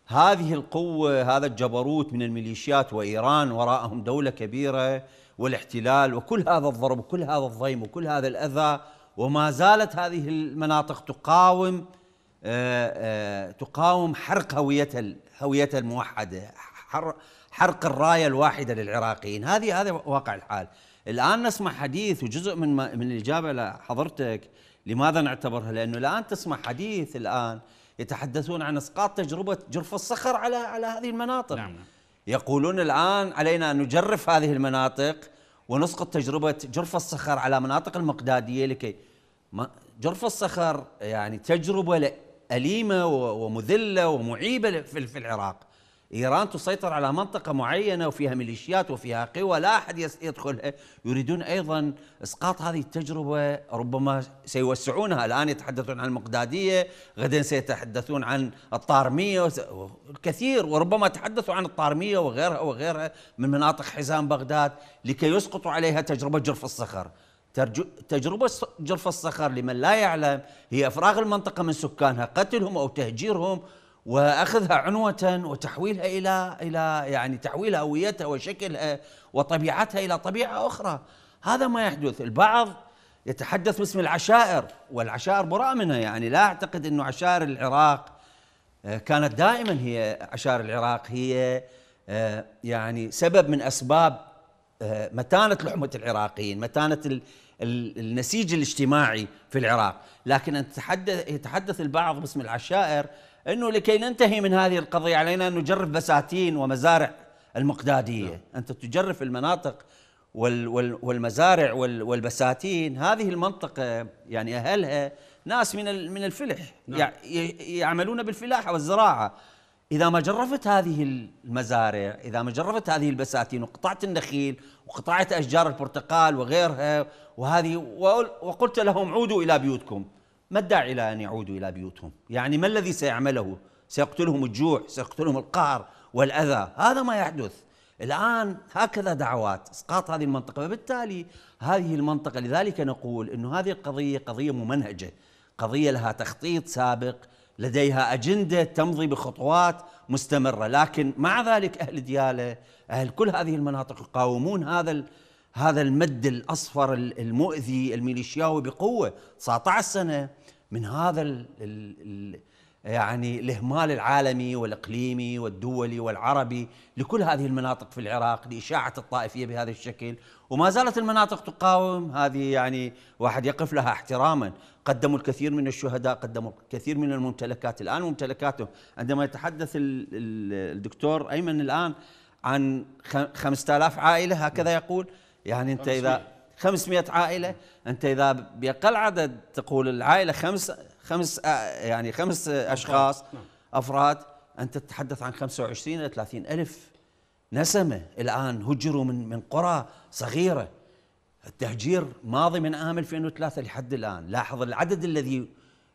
هذه القوة هذا الجبروت من الميليشيات وإيران وراءهم دولة كبيرة والاحتلال وكل هذا الضرب وكل هذا الضيم وكل هذا الأذى وما زالت هذه المناطق تقاوم آه، آه، تقاوم حرق هويتها هويتها الموحدة حرق الراية الواحدة للعراقيين هذه هذا واقع الحال الآن نسمع حديث وجزء من من الإجابة لحضرتك لماذا نعتبرها لأنه الآن تسمع حديث الآن يتحدثون عن اسقاط تجربه جرف الصخر على على هذه المناطق نعم،, نعم. يقولون الان علينا ان نجرف هذه المناطق ونسقط تجربه جرف الصخر على مناطق المقداديه لكي ما جرف الصخر يعني تجربه اليمه ومذله ومعيبه في العراق إيران تسيطر على منطقة معينة وفيها ميليشيات وفيها قوى لا أحد يدخلها يريدون أيضا إسقاط هذه التجربة ربما سيوسعونها الآن يتحدثون عن المقدادية غدا سيتحدثون عن الطارمية كثير وربما تحدثوا عن الطارمية وغيرها وغيرها من مناطق حزام بغداد لكي يسقطوا عليها تجربة جرف الصخر تجربة جرف الصخر لمن لا يعلم هي إفراغ المنطقة من سكانها قتلهم أو تهجيرهم واخذها عنوه وتحويلها الى الى يعني تحويل هويتها وشكلها وطبيعتها الى طبيعه اخرى هذا ما يحدث البعض يتحدث باسم العشائر والعشائر براء منها يعني لا اعتقد انه عشائر العراق آه، كانت دائما هي عشائر العراق هي آه، يعني سبب من اسباب آه، متانه لحمه العراقيين متانه النسيج الاجتماعي في العراق لكن يتحدث البعض باسم العشائر انه لكي ننتهي من هذه القضيه علينا ان نجرف بساتين ومزارع المقداديه، نعم. انت تجرف المناطق وال وال والمزارع وال والبساتين هذه المنطقه يعني اهلها ناس من من الفلح نعم. يعملون بالفلاحه والزراعه. اذا ما جرفت هذه المزارع، اذا ما جرفت هذه البساتين وقطعت النخيل وقطعت اشجار البرتقال وغيرها وهذه وقلت لهم عودوا الى بيوتكم ما الداعي إلى أن يعودوا إلى بيوتهم يعني ما الذي سيعمله سيقتلهم الجوع سيقتلهم القهر والأذى هذا ما يحدث الآن هكذا دعوات إسقاط هذه المنطقة وبالتالي هذه المنطقة لذلك نقول أن هذه القضية قضية ممنهجة قضية لها تخطيط سابق لديها أجندة تمضي بخطوات مستمرة لكن مع ذلك أهل ديالة أهل كل هذه المناطق يقاومون هذا هذا المد الأصفر المؤذي الميليشياوي بقوة 19 سنة من هذا ال ال يعني الاهمال العالمي والاقليمي والدولي والعربي لكل هذه المناطق في العراق لاشاعه الطائفيه بهذا الشكل وما زالت المناطق تقاوم هذه يعني واحد يقف لها احتراما قدموا الكثير من الشهداء قدموا الكثير من الممتلكات الان ممتلكاتهم عندما يتحدث الدكتور ايمن الان عن 5000 عائله هكذا يقول يعني انت اذا 500 عائله انت اذا باقل عدد تقول العائله خمس خمس آه، يعني خمس اشخاص افراد نعم. انت تتحدث عن 25 الى 30 الف نسمه الان هجروا من من قرى صغيره التهجير ماضي من عام 2003 لحد الان لاحظ العدد الذي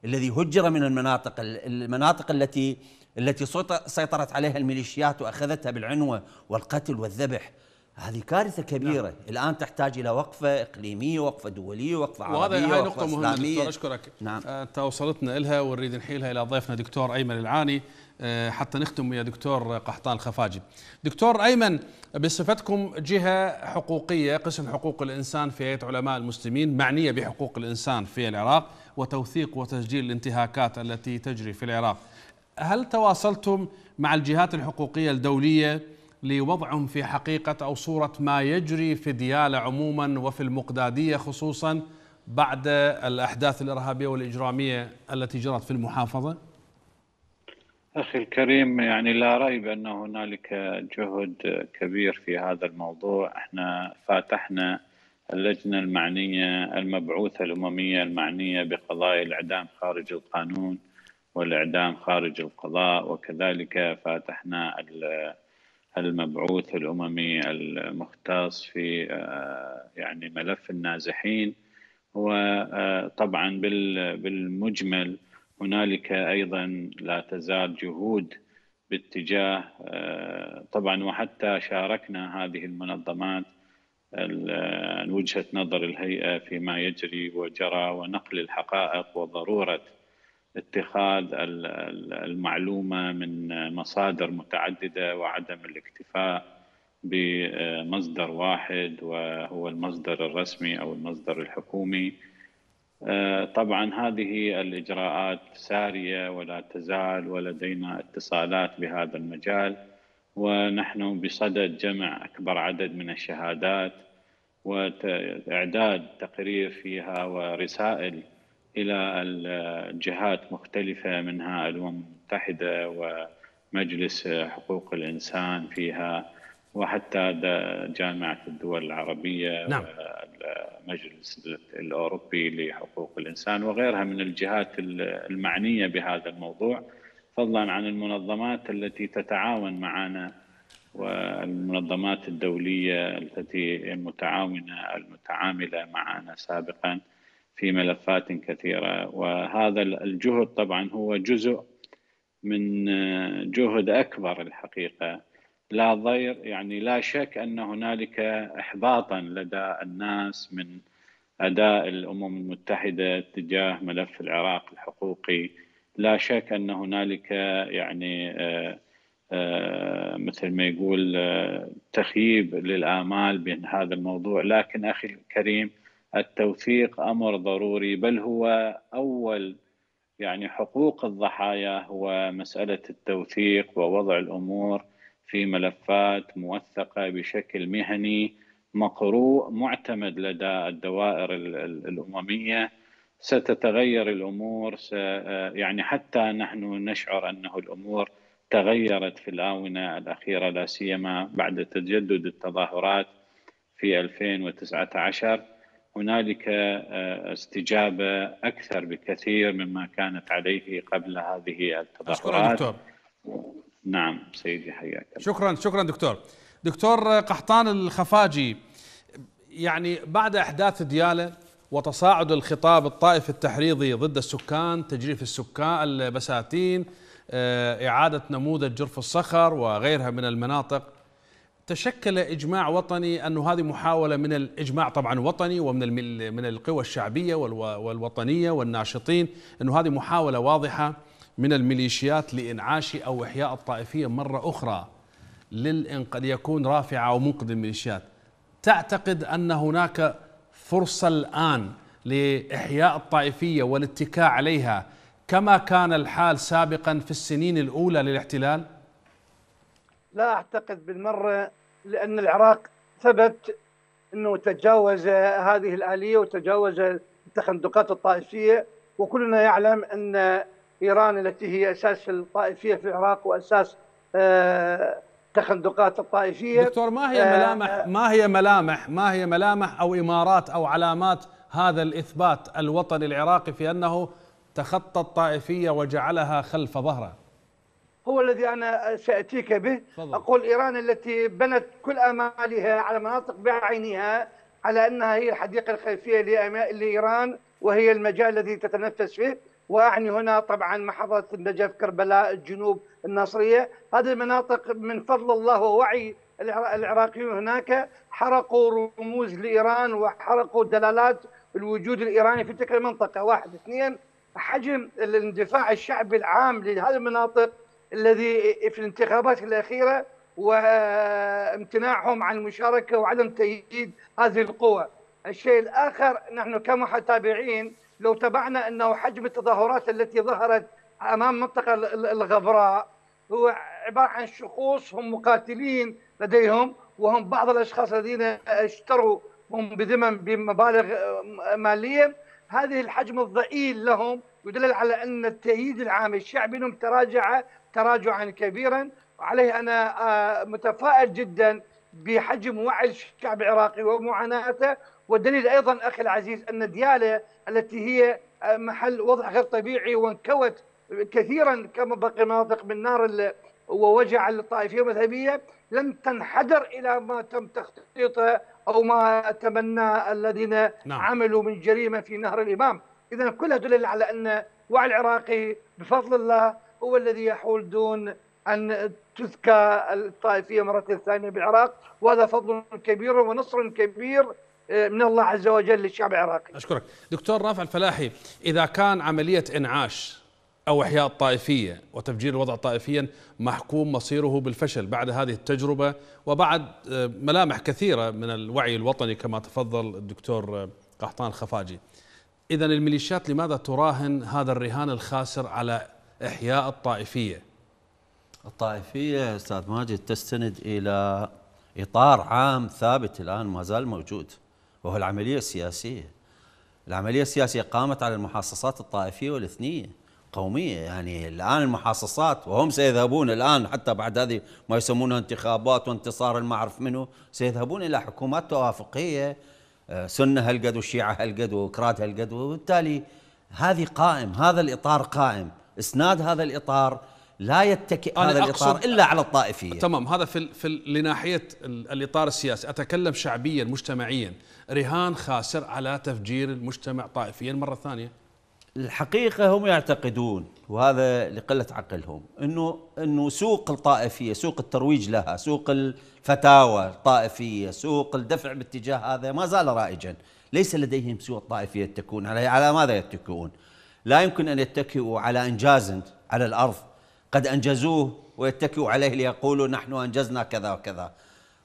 الذي هجر من المناطق المناطق التي التي سيطرت عليها الميليشيات واخذتها بالعنوه والقتل والذبح هذه كارثه نعم. كبيره نعم. الان تحتاج الى وقفه اقليميه وقفه دوليه وقفه عربيه وهذا هاي نقطه مهمه دكتور اشكرك نعم. آه، انت وصلتنا لها ونريد نحيلها الى ضيفنا دكتور ايمن العاني آه، حتى نختم يا دكتور قحطان الخفاجي دكتور ايمن بصفتكم جهه حقوقيه قسم حقوق الانسان في هيئه علماء المسلمين معنيه بحقوق الانسان في العراق وتوثيق وتسجيل الانتهاكات التي تجري في العراق هل تواصلتم مع الجهات الحقوقيه الدوليه لوضعهم في حقيقة أو صورة ما يجري في ديالة عموما وفي المقدادية خصوصا بعد الأحداث الإرهابية والإجرامية التي جرت في المحافظة؟ أخي الكريم يعني لا ريب أن هنالك جهد كبير في هذا الموضوع احنا فاتحنا اللجنة المعنية المبعوثة الأممية المعنية بقضايا الإعدام خارج القانون والإعدام خارج القضاء وكذلك فاتحنا المبعوث الاممي المختص في آه، يعني ملف النازحين وطبعا آه، بالمجمل هنالك ايضا لا تزال جهود باتجاه آه، طبعا وحتى شاركنا هذه المنظمات وجهه نظر الهيئه فيما يجري وجرى ونقل الحقائق وضروره اتخاذ المعلومه من مصادر متعدده وعدم الاكتفاء بمصدر واحد وهو المصدر الرسمي او المصدر الحكومي. آه، طبعا هذه الاجراءات ساريه ولا تزال ولدينا اتصالات بهذا المجال ونحن بصدد جمع اكبر عدد من الشهادات واعداد تقرير فيها ورسائل الى الجهات مختلفه منها الامم المتحده ومجلس حقوق الانسان فيها وحتى جامعه الدول العربيه نعم. المجلس الاوروبي لحقوق الانسان وغيرها من الجهات المعنيه بهذا الموضوع فضلا عن المنظمات التي تتعاون معنا والمنظمات الدوليه التي المتعاونه المتعامله معنا سابقا في ملفات كثيره وهذا الجهد طبعا هو جزء من آه، جهد اكبر الحقيقه لا ضير يعني لا شك ان هنالك احباطا لدى الناس من اداء الامم المتحده تجاه ملف العراق الحقوقي لا شك ان هنالك يعني آه، آه، مثل ما يقول تخييب للامال بهذا الموضوع لكن اخي الكريم التوثيق امر ضروري بل هو اول يعني حقوق الضحايا هو مساله التوثيق ووضع الامور في ملفات موثقه بشكل مهني مقروء معتمد لدى الدوائر الامميه ستتغير الامور س يعني حتى نحن نشعر انه الامور تغيرت في الاونه الاخيره لا سيما بعد تجدد التظاهرات في 2019 هنالك آه، آه، استجابه اكثر بكثير مما كانت عليه قبل هذه التظاهرات شكرا دكتور نعم سيدي حياك شكرا شكرا دكتور دكتور قحطان الخفاجي يعني بعد احداث دياله وتصاعد الخطاب الطائفي التحريضي ضد السكان تجريف السكان البساتين آه، اعاده نموذج جرف الصخر وغيرها من المناطق تشكل اجماع وطني انه هذه محاوله من الاجماع طبعا وطني ومن من القوى الشعبيه والوطنيه والناشطين انه هذه محاوله واضحه من الميليشيات لانعاش او احياء الطائفيه مره اخرى للإنق... ليكون رافعه او منقذ الميليشيات. تعتقد ان هناك فرصه الان لاحياء الطائفيه والاتكاء عليها كما كان الحال سابقا في السنين الاولى للاحتلال؟ لا اعتقد بالمره لان العراق ثبت انه تجاوز هذه الاليه وتجاوز التخندقات الطائفيه وكلنا يعلم ان ايران التي هي اساس الطائفيه في العراق واساس التخندقات آه، الطائفيه دكتور ما هي آه، ملامح ما هي ملامح ما هي ملامح او امارات او علامات هذا الاثبات الوطني العراقي في انه تخطى الطائفيه وجعلها خلف ظهره هو الذي انا ساتيك به فضل. اقول ايران التي بنت كل امالها على مناطق بعينها على انها هي الحديقه الخلفيه لايران وهي المجال الذي تتنفس فيه واعني هنا طبعا محافظه النجف كربلاء الجنوب الناصريه هذه المناطق من فضل الله ووعي العراقيون هناك حرقوا رموز لايران وحرقوا دلالات الوجود الايراني في تلك المنطقه واحد اثنين حجم الاندفاع الشعبي العام لهذه المناطق الذي في الانتخابات الأخيرة وامتناعهم عن المشاركة وعدم تأييد هذه القوى الشيء الآخر نحن كمتابعين لو تبعنا أنه حجم التظاهرات التي ظهرت أمام منطقة الغبراء هو عبارة عن شخوص هم مقاتلين لديهم وهم بعض الأشخاص الذين اشتروا هم بذمم بمبالغ مالية هذه الحجم الضئيل لهم يدلل على أن التأييد العام الشعبي لهم تراجع تراجعا كبيرا وعليه أنا آه، متفائل جدا بحجم وعي الشعب العراقي ومعاناته والدليل أيضا أخي العزيز أن ديالة التي هي آه، محل وضع غير طبيعي وانكوت كثيرا كما باقي المناطق من نار ووجع الطائفيه المذهبيه لم تنحدر الى ما تم تخطيطه او ما تمناه الذين نعم. عملوا من جريمه في نهر الامام إذا كلها تدل على أن وعي العراقي بفضل الله هو الذي يحول دون أن تذكى الطائفية مرة ثانية بالعراق وهذا فضل كبير ونصر كبير آه، من الله عز وجل للشعب العراقي أشكرك دكتور رافع الفلاحي إذا كان عملية إنعاش أو إحياء الطائفية وتفجير الوضع طائفيا محكوم مصيره بالفشل بعد هذه التجربة وبعد آه، ملامح كثيرة من الوعي الوطني كما تفضل الدكتور آه، قحطان خفاجي إذا الميليشيات لماذا تراهن هذا الرهان الخاسر على إحياء الطائفية؟ الطائفية أستاذ ماجد تستند إلى إطار عام ثابت الآن ما زال موجود وهو العملية السياسية العملية السياسية قامت على المحاصصات الطائفية والإثنية قومية يعني الآن المحاصصات وهم سيذهبون الآن حتى بعد هذه ما يسمونها انتخابات وانتصار المعرف منه سيذهبون إلى حكومات توافقية سنه هالقد والشيعه هالقد وكراد هالقد وبالتالي هذه قائم هذا الاطار قائم اسناد هذا الاطار لا يتكئ هذا الاطار الا على الطائفيه تمام هذا في في لناحيه الاطار السياسي اتكلم شعبيا مجتمعيا رهان خاسر على تفجير المجتمع طائفيا مره ثانيه الحقيقه هم يعتقدون وهذا لقله عقلهم انه انه سوق الطائفيه، سوق الترويج لها، سوق الفتاوى الطائفيه، سوق الدفع باتجاه هذا ما زال رائجا، ليس لديهم سوى الطائفيه تكون على على ماذا يتكئون؟ لا يمكن ان يتكئوا على انجاز على الارض قد انجزوه ويتكئوا عليه ليقولوا نحن انجزنا كذا وكذا.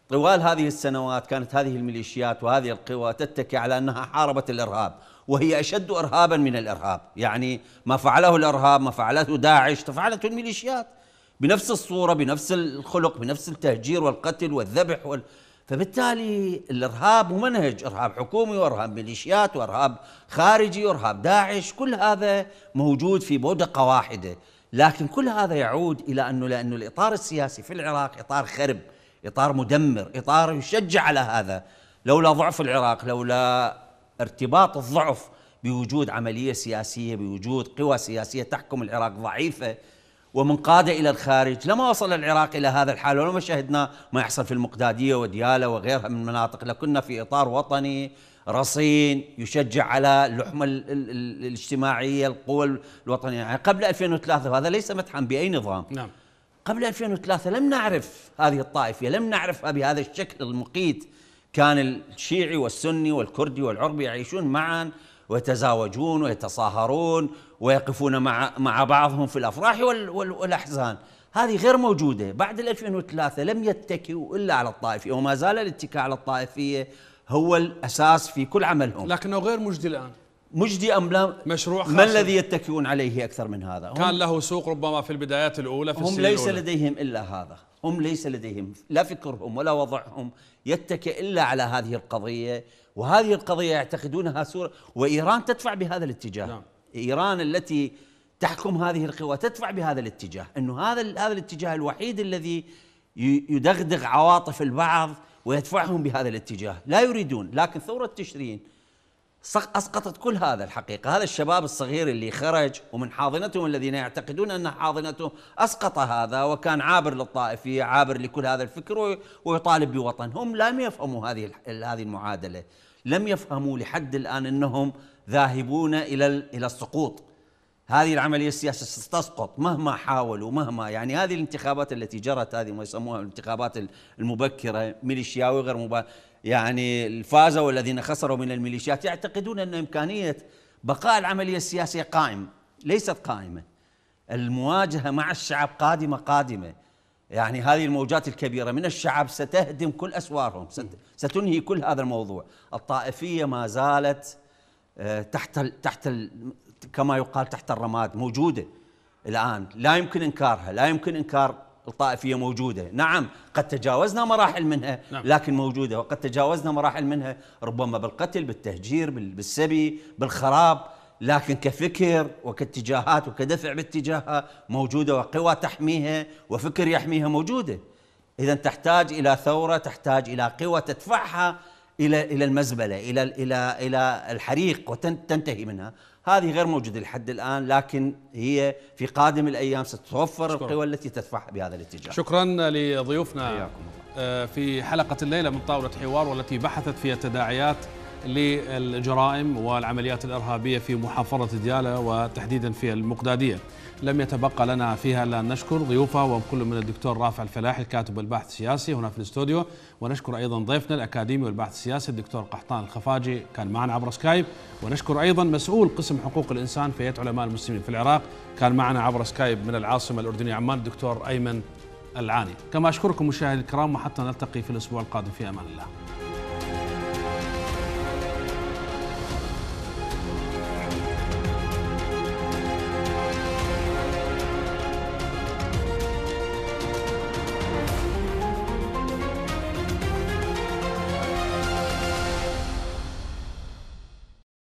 طوال هذه السنوات كانت هذه الميليشيات وهذه القوى تتكي على انها حاربت الارهاب وهي أشد إرهابا من الإرهاب يعني ما فعله الإرهاب ما فعلته داعش تفعلته الميليشيات بنفس الصورة بنفس الخلق بنفس التهجير والقتل والذبح وال... فبالتالي الإرهاب ممنهج إرهاب حكومي وإرهاب ميليشيات وإرهاب خارجي وإرهاب داعش كل هذا موجود في بودقة واحدة لكن كل هذا يعود إلى أنه لأنه الإطار السياسي في العراق إطار خرب إطار مدمر إطار يشجع على هذا لولا ضعف العراق لولا ارتباط الضعف بوجود عملية سياسية بوجود قوى سياسية تحكم العراق ضعيفة ومنقادة إلى الخارج لما وصل العراق إلى هذا الحال ولما شهدنا ما يحصل في المقدادية وديالة وغيرها من المناطق لكنا في إطار وطني رصين يشجع على اللحمة الاجتماعية القوى الوطنية يعني قبل 2003 وهذا ليس مدحا بأي نظام نعم قبل 2003 لم نعرف هذه الطائفية لم نعرفها بهذا الشكل المقيت كان الشيعي والسني والكردي والعربي يعيشون معا ويتزاوجون ويتصاهرون ويقفون مع مع بعضهم في الافراح والاحزان هذه غير موجوده بعد 2003 لم يتكئوا الا على الطائفيه وما زال الاتكاء على الطائفيه هو الاساس في كل عملهم لكنه غير مجدي الان مجدي ام لا مشروع خاص ما الذي يتكئون عليه اكثر من هذا كان له سوق ربما في البدايات الاولى في هم ليس الأولى. لديهم الا هذا هم ليس لديهم لا فكرهم ولا وضعهم يتكئ إلا على هذه القضية وهذه القضية يعتقدونها سورة وإيران تدفع بهذا الاتجاه نعم. إيران التي تحكم هذه القوى تدفع بهذا الاتجاه أنه هذا هذا الاتجاه الوحيد الذي يدغدغ عواطف البعض ويدفعهم بهذا الاتجاه لا يريدون لكن ثورة تشرين اسقطت كل هذا الحقيقه، هذا الشباب الصغير اللي خرج ومن حاضنتهم الذين يعتقدون ان حاضنته اسقط هذا وكان عابر للطائفيه، عابر لكل هذا الفكر ويطالب بوطن، هم لم يفهموا هذه هذه المعادله، لم يفهموا لحد الان انهم ذاهبون الى الى السقوط. هذه العمليه السياسيه ستسقط مهما حاولوا مهما يعني هذه الانتخابات التي جرت هذه ما يسموها الانتخابات المبكره ميليشياوي غير مبكره يعني الفازة والذين خسروا من الميليشيات يعتقدون أن إمكانية بقاء العملية السياسية قائم ليست قائمة المواجهة مع الشعب قادمة قادمة يعني هذه الموجات الكبيرة من الشعب ستهدم كل أسوارهم ستنهي كل هذا الموضوع الطائفية ما زالت آه، تحت الـ تحت الـ كما يقال تحت الرماد موجودة الآن لا يمكن إنكارها لا يمكن إنكار الطائفية موجودة نعم قد تجاوزنا مراحل منها نعم. لكن موجودة وقد تجاوزنا مراحل منها ربما بالقتل بالتهجير بالسبي بالخراب لكن كفكر وكاتجاهات وكدفع باتجاهها موجودة وقوى تحميها وفكر يحميها موجودة إذا تحتاج إلى ثورة تحتاج إلى قوى تدفعها إلى إلى المزبلة إلى إلى إلى الحريق وتنتهي منها هذه غير موجودة لحد الآن لكن هي في قادم الأيام ستتوفر القوى التي تدفع بهذا الاتجاه شكرا لضيوفنا آه، في حلقة الليلة من طاولة حوار والتي بحثت فيها تداعيات للجرائم والعمليات الإرهابية في محافظة ديالى وتحديدا في المقدادية لم يتبقى لنا فيها الا ان نشكر ضيوفها وكل من الدكتور رافع الفلاح الكاتب والباحث السياسي هنا في الاستوديو ونشكر ايضا ضيفنا الاكاديمي والباحث السياسي الدكتور قحطان الخفاجي كان معنا عبر سكايب ونشكر ايضا مسؤول قسم حقوق الانسان في هيئه علماء المسلمين في العراق كان معنا عبر سكايب من العاصمه الاردنيه عمان الدكتور ايمن العاني كما اشكركم مشاهدي الكرام وحتى نلتقي في الاسبوع القادم في امان الله